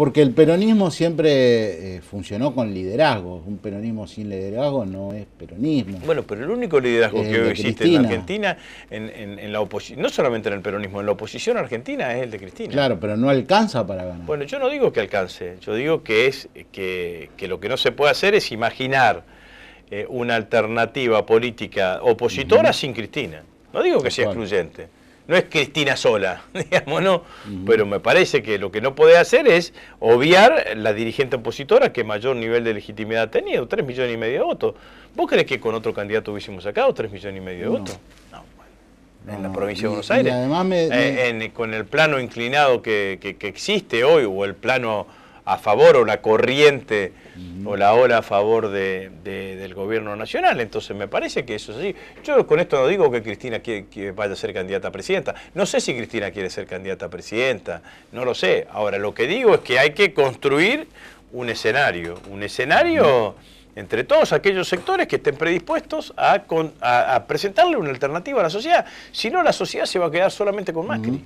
Porque el peronismo siempre eh, funcionó con liderazgo, Un peronismo sin liderazgo no es peronismo. Bueno, pero el único liderazgo que existe en Argentina, en, la no solamente en el peronismo, en la oposición argentina es el de Cristina. Claro, pero no alcanza para ganar. Bueno, yo no digo que alcance, yo digo que es que, lo que no se puede hacer es imaginar eh, una alternativa política opositora sin Cristina. No digo que sea excluyente no es Cristina sola, digamos, no. Pero me parece que lo que no puede hacer es obviar la dirigente opositora que mayor nivel de legitimidad ha tenido, 3 millones y medio de votos. ¿Vos crees que con otro candidato hubiésemos sacado 3 millones y medio de votos? No, bueno, en la provincia de Buenos Aires. además eh, con el plano inclinado que existe hoy, o el plano a favor o la corriente o la ola a favor del gobierno nacional. Entonces me parece que eso es así. Yo con esto no digo que Cristina que vaya a ser candidata a presidenta. No sé si Cristina quiere ser candidata a presidenta, no lo sé. Ahora, lo que digo es que hay que construir un escenario, un escenario entre todos aquellos sectores que estén predispuestos a, presentarle una alternativa a la sociedad. Si no, la sociedad se va a quedar solamente con Macri.